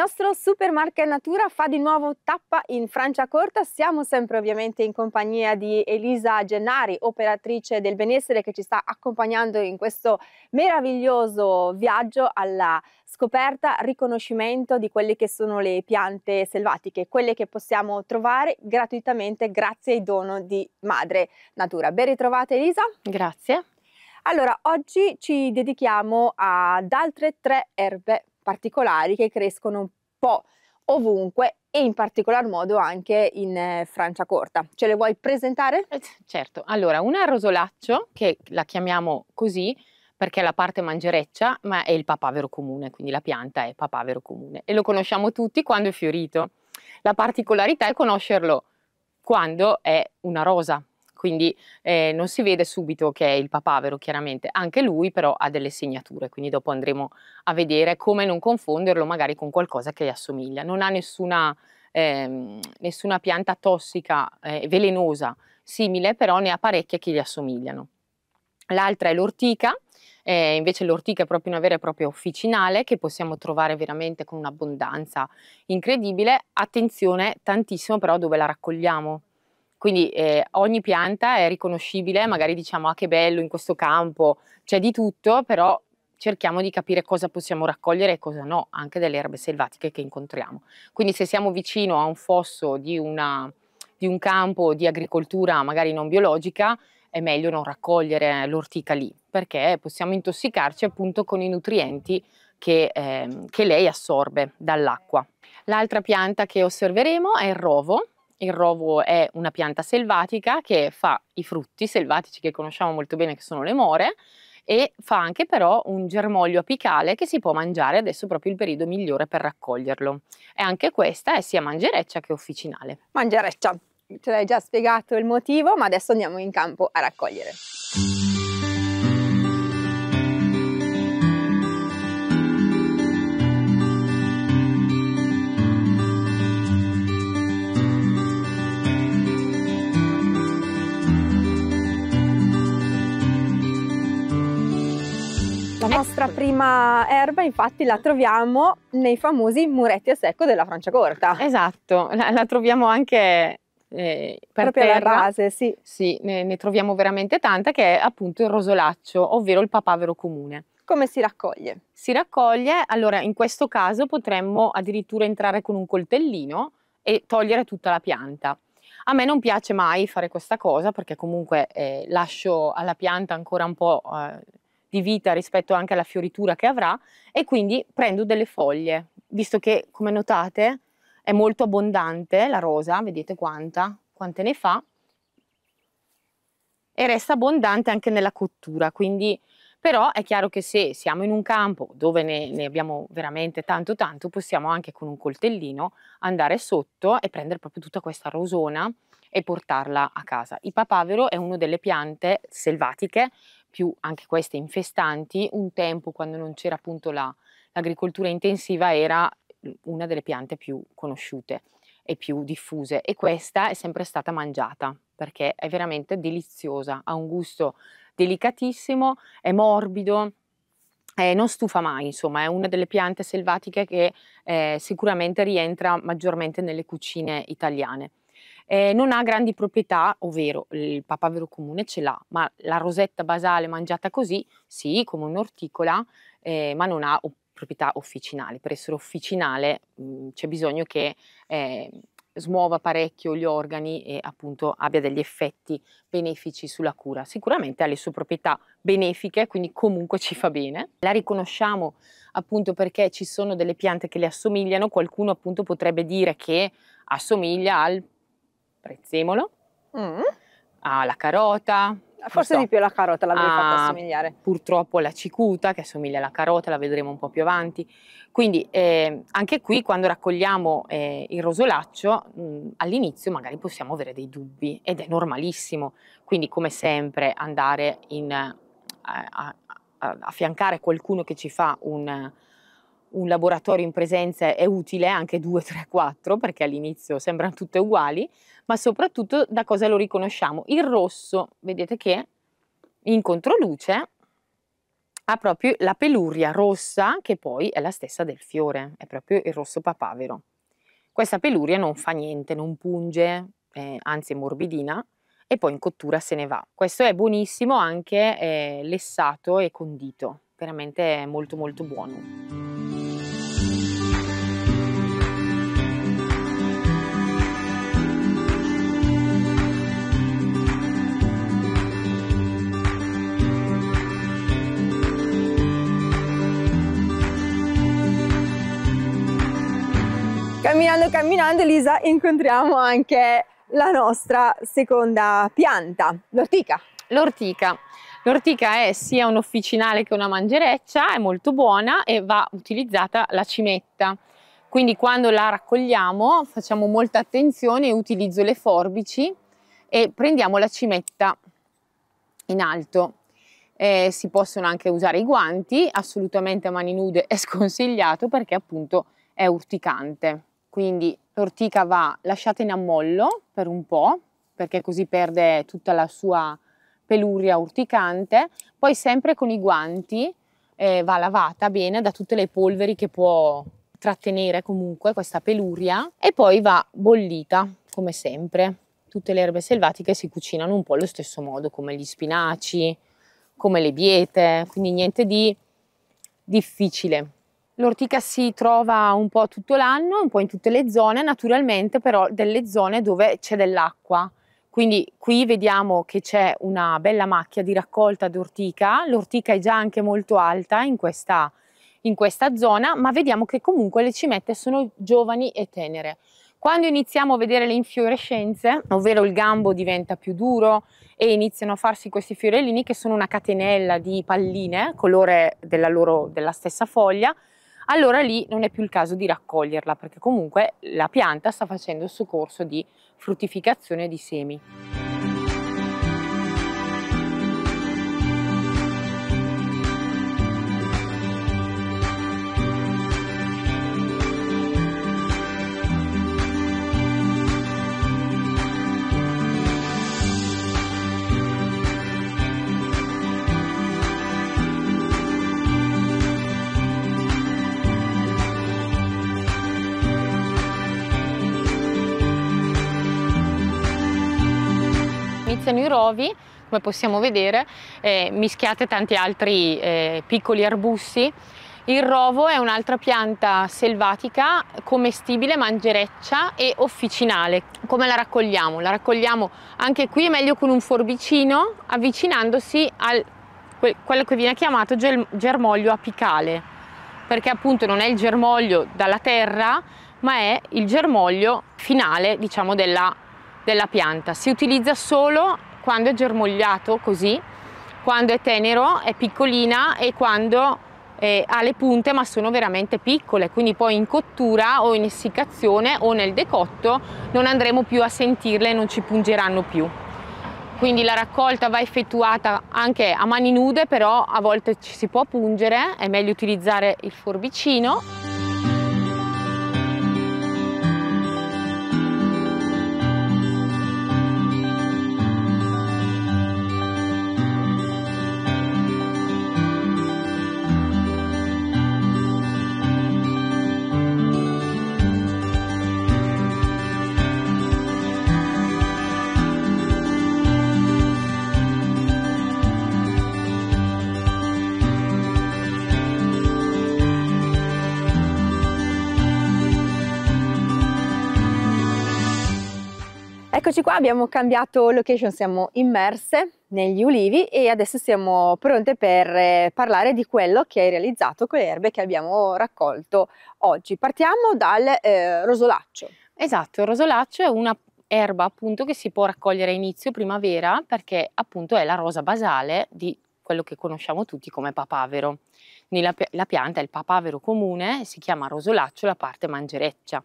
nostro Supermarket Natura fa di nuovo tappa in Francia Corta. Siamo sempre ovviamente in compagnia di Elisa Gennari, operatrice del benessere che ci sta accompagnando in questo meraviglioso viaggio alla scoperta, riconoscimento di quelle che sono le piante selvatiche, quelle che possiamo trovare gratuitamente grazie ai dono di Madre Natura. Ben ritrovata Elisa. Grazie. Allora, oggi ci dedichiamo ad altre tre erbe particolari che crescono po' ovunque e in particolar modo anche in eh, Francia corta. Ce le vuoi presentare? Eh, certo, allora una rosolaccio che la chiamiamo così perché è la parte mangereccia, ma è il papavero comune, quindi la pianta è papavero comune e lo conosciamo tutti quando è fiorito. La particolarità è conoscerlo quando è una rosa, quindi eh, non si vede subito che è il papavero chiaramente, anche lui però ha delle segnature, quindi dopo andremo a vedere come non confonderlo magari con qualcosa che gli assomiglia, non ha nessuna, eh, nessuna pianta tossica eh, velenosa simile, però ne ha parecchie che gli assomigliano. L'altra è l'ortica, eh, invece l'ortica è proprio una vera e propria officinale che possiamo trovare veramente con un'abbondanza incredibile. Attenzione tantissimo però dove la raccogliamo, quindi eh, ogni pianta è riconoscibile, magari diciamo ah che bello in questo campo, c'è di tutto, però cerchiamo di capire cosa possiamo raccogliere e cosa no, anche delle erbe selvatiche che incontriamo. Quindi se siamo vicino a un fosso di, una, di un campo di agricoltura magari non biologica, è meglio non raccogliere l'ortica lì, perché possiamo intossicarci appunto con i nutrienti che, eh, che lei assorbe dall'acqua. L'altra pianta che osserveremo è il rovo, il rovo è una pianta selvatica che fa i frutti selvatici che conosciamo molto bene, che sono le more, e fa anche però un germoglio apicale che si può mangiare, adesso proprio il periodo migliore per raccoglierlo. E anche questa è sia mangereccia che officinale. Mangereccia, ce l'hai già spiegato il motivo, ma adesso andiamo in campo a raccogliere. nostra prima erba infatti la troviamo nei famosi muretti a secco della Francia Corta. Esatto, la, la troviamo anche eh, per Proprio terra, rase, sì. Sì, ne, ne troviamo veramente tanta che è appunto il rosolaccio, ovvero il papavero comune come si raccoglie? Si raccoglie, allora in questo caso potremmo addirittura entrare con un coltellino e togliere tutta la pianta. A me non piace mai fare questa cosa perché comunque eh, lascio alla pianta ancora un po' eh, di vita rispetto anche alla fioritura che avrà e quindi prendo delle foglie, visto che come notate è molto abbondante la rosa, vedete quanta, quante ne fa, e resta abbondante anche nella cottura, quindi però è chiaro che se siamo in un campo dove ne, ne, abbiamo veramente tanto tanto, possiamo anche con un coltellino andare sotto e prendere proprio tutta questa rosona e portarla a casa. Il papavero è una delle piante selvatiche, più anche queste infestanti, un tempo quando non c'era appunto la, l'agricoltura intensiva era una delle piante più conosciute e più diffuse e questa è sempre stata mangiata perché è veramente deliziosa, ha un gusto delicatissimo, è morbido, eh, non stufa mai, insomma, è una delle piante selvatiche che eh, sicuramente rientra maggiormente nelle cucine italiane eh, non ha grandi proprietà, ovvero il papavero comune ce l'ha, ma la rosetta basale mangiata così, sì, come un'orticola, eh, ma non ha proprietà officinali. Per essere officinale mh, mm, c'è bisogno che eh, smuova parecchio gli organi e appunto abbia degli effetti benefici sulla cura. Sicuramente ha le sue proprietà benefiche, quindi comunque ci fa bene. La riconosciamo appunto perché ci sono delle piante che le assomigliano, qualcuno appunto potrebbe dire che assomiglia al prezzemolo, mm. alla carota. Forse so, di più la carota l'avrei fatta assomigliare. Purtroppo la cicuta che assomiglia alla carota, la vedremo un po' più avanti. Quindi eh, anche qui quando raccogliamo eh, il rosolaccio mh, mm, all'inizio magari possiamo avere dei dubbi ed è normalissimo. Quindi come sempre andare in, eh, a, a, a, affiancare qualcuno che ci fa un un laboratorio in presenza è utile, anche 2, 3, 4, perché all'inizio sembrano tutte uguali, ma soprattutto da cosa lo riconosciamo? Il rosso, vedete che in controluce ha proprio la peluria rossa, che poi è la stessa del fiore, è proprio il rosso papavero. Questa peluria non fa niente, non punge, eh, anzi è morbidina, e poi in cottura se ne va. Questo è buonissimo anche eh, lessato e condito, veramente è molto molto buono. Camminando camminando Elisa incontriamo anche la nostra seconda pianta, l'ortica. L'ortica. L'ortica è sia un officinale che una mangereccia, è molto buona e va utilizzata la cimetta. Quindi quando la raccogliamo facciamo molta attenzione, utilizzo le forbici e prendiamo la cimetta in alto. Eh, si possono anche usare i guanti, assolutamente a mani nude è sconsigliato perché appunto è urticante. Quindi l'ortica va lasciata in ammollo per un po', perché così perde tutta la sua peluria urticante, poi sempre con i guanti eh, va lavata bene da tutte le polveri che può trattenere comunque questa peluria e poi va bollita come sempre. Tutte le erbe selvatiche si cucinano un po' allo stesso modo, come gli spinaci, come le biete, quindi niente di difficile. L'ortica si trova un po' tutto l'anno, un po' in tutte le zone, naturalmente però delle zone dove c'è dell'acqua. Quindi qui vediamo che c'è una bella macchia di raccolta d'ortica, l'ortica è già anche molto alta in questa, in questa zona, ma vediamo che comunque le cimette sono giovani e tenere. Quando iniziamo a vedere le infiorescenze, ovvero il gambo diventa più duro e iniziano a farsi questi fiorellini che sono una catenella di palline, colore della, loro, della stessa foglia, allora lì non è più il caso di raccoglierla perché comunque la pianta sta facendo il suo corso di fruttificazione di semi. iniziano i rovi, come possiamo vedere, eh, mischiate tanti altri eh, piccoli arbusti. Il rovo è un'altra pianta selvatica, commestibile, mangereccia e officinale. Come la raccogliamo? La raccogliamo anche qui, meglio con un forbicino, avvicinandosi a quello che viene chiamato germoglio apicale, perché appunto non è il germoglio dalla terra, ma è il germoglio finale, diciamo, della della pianta. Si utilizza solo quando è germogliato così, quando è tenero, è piccolina e quando eh, ha le punte ma sono veramente piccole, quindi poi in cottura o in essiccazione o nel decotto non andremo più a sentirle e non ci pungeranno più. Quindi la raccolta va effettuata anche a mani nude, però a volte ci si può pungere, è meglio utilizzare il forbicino. Eccoci qua, abbiamo cambiato location, siamo immerse negli ulivi e adesso siamo pronte per eh, parlare di quello che hai realizzato con le erbe che abbiamo raccolto oggi. Partiamo dal eh, rosolaccio. Esatto, il rosolaccio è una erba appunto che si può raccogliere a inizio primavera perché appunto è la rosa basale di quello che conosciamo tutti come papavero. Nella, la pianta è il papavero comune, si chiama rosolaccio la parte mangereccia.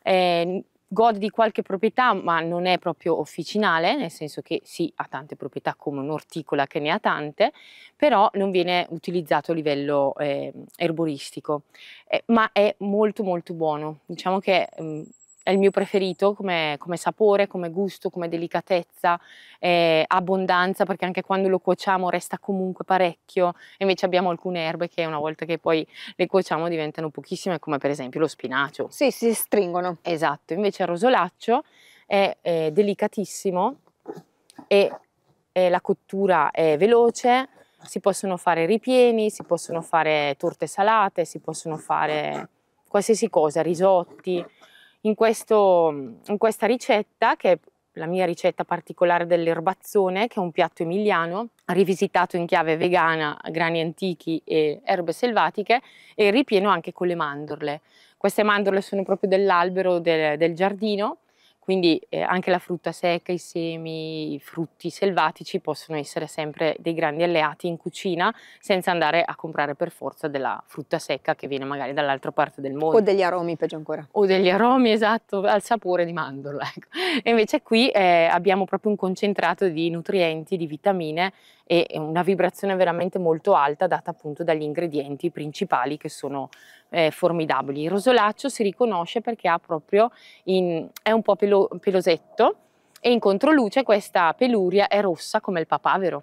Eh, gode di qualche proprietà, ma non è proprio officinale, nel senso che sì, ha tante proprietà come un'orticola che ne ha tante, però non viene utilizzato a livello eh, erboristico, eh, ma è molto molto buono. Diciamo che mh, mm, è il mio preferito come, come sapore, come gusto, come delicatezza, eh, abbondanza perché anche quando lo cuociamo resta comunque parecchio, invece abbiamo alcune erbe che una volta che poi le cuociamo diventano pochissime come per esempio lo spinacio. Sì, si stringono. Esatto, invece il rosolaccio è, è delicatissimo e è, la cottura è veloce, si possono fare ripieni, si possono fare torte salate, si possono fare qualsiasi cosa, risotti, in, questo, in questa ricetta che è la mia ricetta particolare dell'erbazzone, che è un piatto emiliano, rivisitato in chiave vegana, grani antichi e erbe selvatiche, e ripieno anche con le mandorle. Queste mandorle sono proprio dell'albero del, del giardino quindi eh, anche la frutta secca, i semi, i frutti selvatici possono essere sempre dei grandi alleati in cucina senza andare a comprare per forza della frutta secca che viene magari dall'altra parte del mondo. O degli aromi, peggio ancora. O degli aromi, esatto, al sapore di mandorla. Ecco. E invece qui eh, abbiamo proprio un concentrato di nutrienti, di vitamine e una vibrazione veramente molto alta data appunto dagli ingredienti principali che sono eh, formidabili. Il rosolaccio si riconosce perché ha proprio in, è un po' pelo, pelosetto e in controluce questa peluria è rossa come il papavero,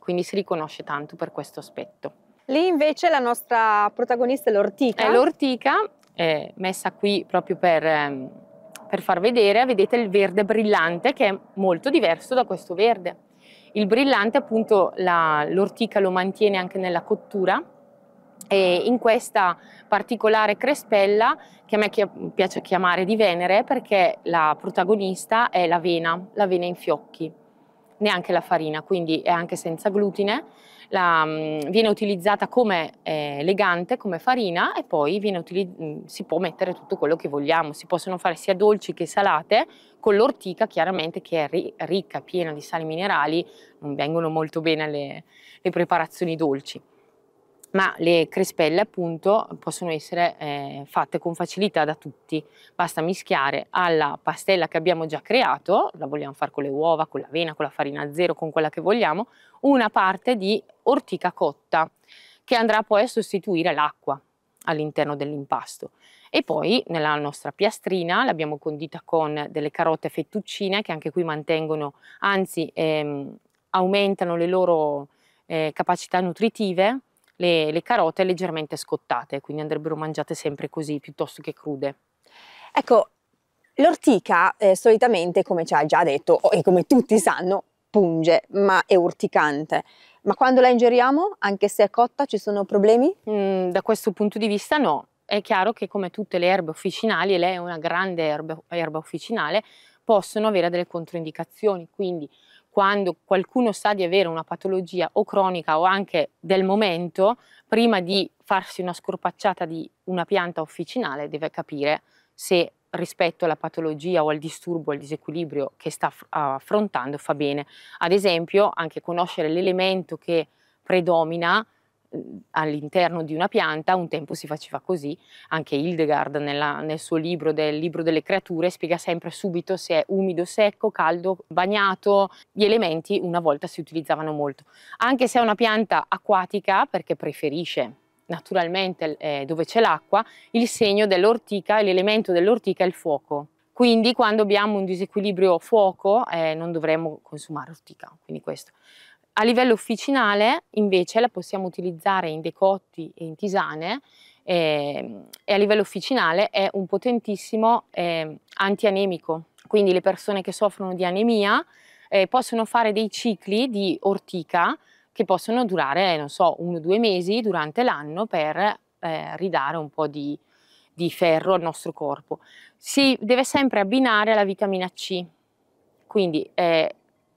quindi si riconosce tanto per questo aspetto. Lì invece la nostra protagonista è l'ortica. È l'ortica, messa qui proprio per... Ehm, per far vedere, vedete il verde brillante che è molto diverso da questo verde. Il brillante appunto l'ortica lo mantiene anche nella cottura e in questa particolare crespella, che a me piace chiamare di Venere perché la protagonista è la vena, la vena in fiocchi neanche la farina, quindi è anche senza glutine. La, mm, viene utilizzata come eh, legante, come farina e poi mm, si può mettere tutto quello che vogliamo, si possono fare sia dolci che salate con l'ortica chiaramente che è ri ricca, piena di sali minerali, non vengono molto bene le, le preparazioni dolci ma le crespelle appunto possono essere eh, fatte con facilità da tutti. Basta mischiare alla pastella che abbiamo già creato, la vogliamo fare con le uova, con l'avena, con la farina zero, con quella che vogliamo, una parte di ortica cotta che andrà poi a sostituire l'acqua all'interno dell'impasto. E poi nella nostra piastrina l'abbiamo condita con delle carote fettuccine che anche qui mantengono, anzi ehm, aumentano le loro eh, capacità nutritive le, le carote leggermente scottate, quindi andrebbero mangiate sempre così piuttosto che crude. Ecco, l'ortica eh, solitamente, come ci ha già detto e come tutti sanno, punge, ma è urticante. Ma quando la ingeriamo, anche se è cotta, ci sono problemi? Mm, da questo punto di vista no. È chiaro che come tutte le erbe officinali, e lei è una grande erba, erba officinale, possono avere delle controindicazioni, quindi quando qualcuno sa di avere una patologia o cronica o anche del momento, prima di farsi una scorpacciata di una pianta officinale deve capire se rispetto alla patologia o al disturbo, al disequilibrio che sta affrontando fa bene. Ad esempio, anche conoscere l'elemento che predomina all'interno di una pianta, un tempo si faceva così, anche Hildegard nella, nel suo libro del libro delle creature spiega sempre subito se è umido, secco, caldo, bagnato, gli elementi una volta si utilizzavano molto, anche se è una pianta acquatica perché preferisce naturalmente eh, dove c'è l'acqua, il segno dell'ortica, l'elemento dell'ortica è il fuoco. Quindi quando abbiamo un disequilibrio fuoco eh, non dovremmo consumare ortica, quindi questo. A livello officinale invece la possiamo utilizzare in decotti e in tisane eh, e a livello officinale è un potentissimo eh, antianemico, quindi le persone che soffrono di anemia eh, possono fare dei cicli di ortica che possono durare, non so, uno o due mesi durante l'anno per eh, ridare un po' di, di ferro al nostro corpo. Si deve sempre abbinare alla vitamina C, quindi eh,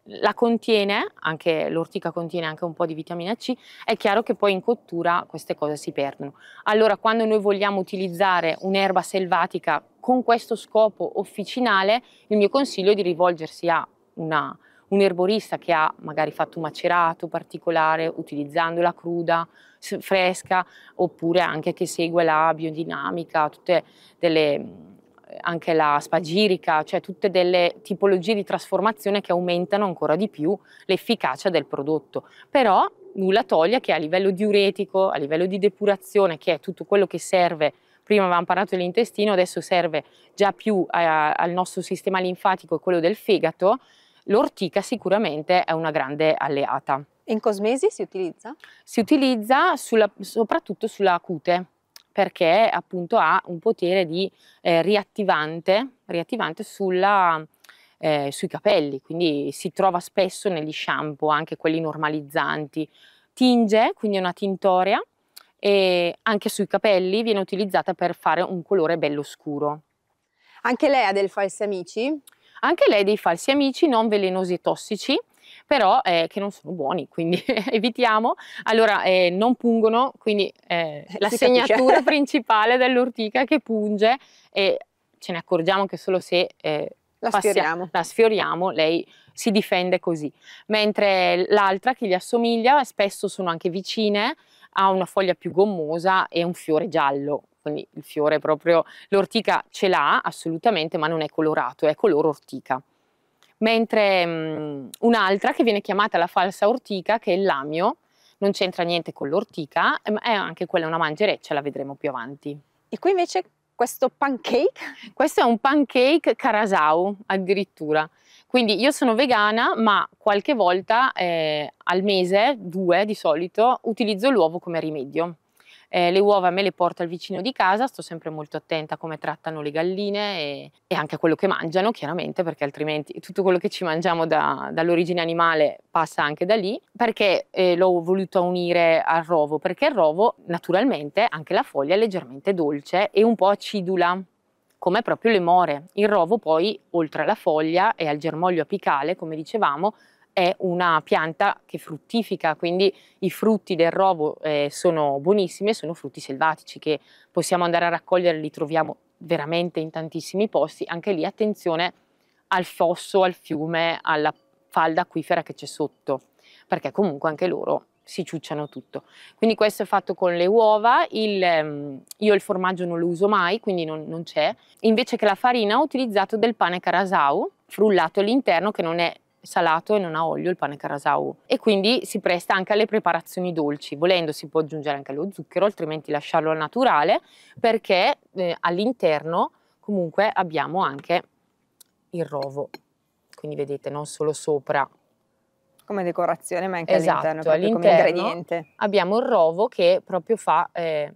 la contiene, anche l'ortica contiene anche un po' di vitamina C, è chiaro che poi in cottura queste cose si perdono. Allora quando noi vogliamo utilizzare un'erba selvatica con questo scopo officinale, il mio consiglio è di rivolgersi a una, un erborista che ha magari fatto un macerato particolare utilizzandola cruda, fresca, oppure anche che segue la biodinamica, tutte delle anche la spagirica, cioè tutte delle tipologie di trasformazione che aumentano ancora di più l'efficacia del prodotto. Però nulla toglie che a livello diuretico, a livello di depurazione, che è tutto quello che serve, prima avevamo parlato dell'intestino, adesso serve già più a, al nostro sistema linfatico e quello del fegato, l'ortica sicuramente è una grande alleata. In cosmesi si utilizza? Si utilizza sulla, soprattutto sulla cute, perché appunto ha un potere di eh, riattivante, riattivante sulla, eh, sui capelli, quindi si trova spesso negli shampoo, anche quelli normalizzanti. Tinge, quindi è una tintoria, e anche sui capelli viene utilizzata per fare un colore bello scuro. Anche lei ha dei falsi amici? Anche lei ha dei falsi amici non velenosi e tossici, però eh, che non sono buoni, quindi evitiamo. Allora, eh, non pungono, quindi eh, eh la segnatura principale dell'ortica che punge e ce ne accorgiamo che solo se eh, la, passia, sfioriamo. la sfioriamo lei si difende così. Mentre l'altra che gli assomiglia, spesso sono anche vicine, ha una foglia più gommosa e un fiore giallo, quindi il fiore proprio, l'ortica ce l'ha assolutamente, ma non è colorato, è color ortica mentre um, un'altra che viene chiamata la falsa ortica, che è il lamio, non c'entra niente con l'ortica, ma è anche quella una mangereccia, la vedremo più avanti. E qui invece questo pancake? Questo è un pancake carasau addirittura. Quindi io sono vegana, ma qualche volta eh, al mese, due di solito, utilizzo l'uovo come rimedio. Eh, le uova me le porto al vicino di casa, sto sempre molto attenta a come trattano le galline e, e anche a quello che mangiano, chiaramente, perché altrimenti tutto quello che ci mangiamo da, dall'origine animale passa anche da lì. Perché eh, l'ho voluto unire al rovo? Perché il rovo, naturalmente, anche la foglia è leggermente dolce e un po' acidula come proprio le more. Il rovo poi, oltre alla foglia e al germoglio apicale, come dicevamo, è una pianta che fruttifica, quindi i frutti del rovo eh, sono buonissimi e sono frutti selvatici che possiamo andare a raccogliere, li troviamo veramente in tantissimi posti, anche lì attenzione al fosso, al fiume, alla falda acquifera che c'è sotto, perché comunque anche loro si ciucciano tutto. Quindi questo è fatto con le uova, il, ehm, io il formaggio non lo uso mai, quindi non, non c'è. Invece che la farina ho utilizzato del pane carasau, frullato all'interno che non è salato e non ha olio il pane carasau e quindi si presta anche alle preparazioni dolci. Volendo si può aggiungere anche lo zucchero, altrimenti lasciarlo al naturale perché eh, all'interno comunque abbiamo anche il rovo. Quindi vedete, non solo sopra come decorazione, ma anche esatto, all'interno, all'interno come ingrediente. Abbiamo il rovo che proprio fa eh,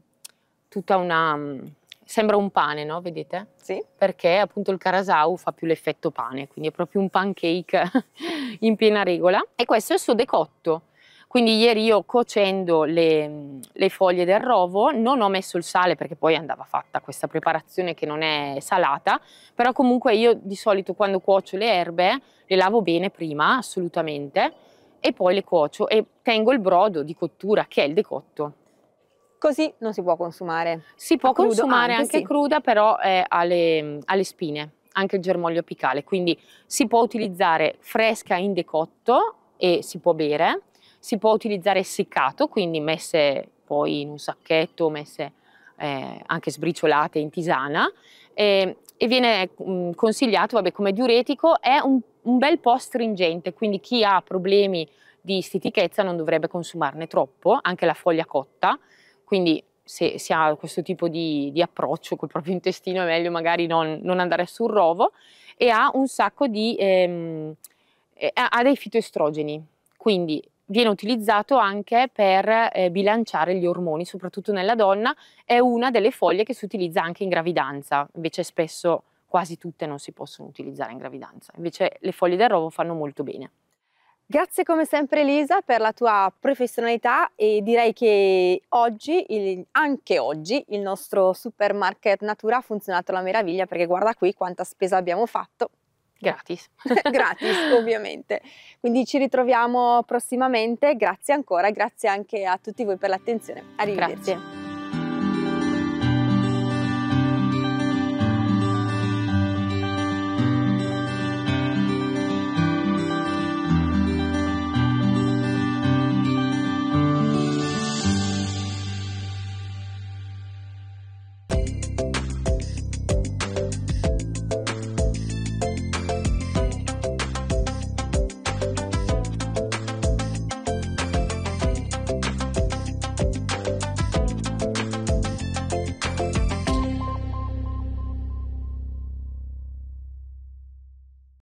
tutta una mm, sembra un pane, no? Vedete? Sì. Perché appunto il carasau fa più l'effetto pane, quindi è proprio un pancake in piena regola. E questo è il suo decotto. Quindi ieri io cocendo le, le, foglie del rovo non ho messo il sale perché poi andava fatta questa preparazione che non è salata, però comunque io di solito quando cuocio le erbe le lavo bene prima assolutamente e poi le cuocio e tengo il brodo di cottura che è il decotto. Così non si può consumare. Si può crudo, consumare anche, anche sì. cruda, però eh, alle, le, spine, anche il germoglio apicale. Quindi si può utilizzare fresca in decotto e si può bere. Si può utilizzare seccato, quindi messe poi in un sacchetto, messe eh, anche sbriciolate in tisana. Eh, e viene mh, mm, consigliato vabbè, come diuretico, è un, un, bel po' stringente, quindi chi ha problemi di stitichezza non dovrebbe consumarne troppo, anche la foglia cotta quindi se si ha questo tipo di, di approccio col proprio intestino è meglio magari non, non, andare sul rovo e ha un sacco di... Ehm, eh, ha dei fitoestrogeni, quindi viene utilizzato anche per eh, bilanciare gli ormoni, soprattutto nella donna, è una delle foglie che si utilizza anche in gravidanza, invece spesso quasi tutte non si possono utilizzare in gravidanza, invece le foglie del rovo fanno molto bene. Grazie come sempre Elisa per la tua professionalità e direi che oggi, il, anche oggi, il nostro supermarket Natura ha funzionato alla meraviglia perché guarda qui quanta spesa abbiamo fatto. Gratis. Gratis ovviamente. Quindi ci ritroviamo prossimamente, grazie ancora, grazie anche a tutti voi per l'attenzione. Arrivederci. Grazie.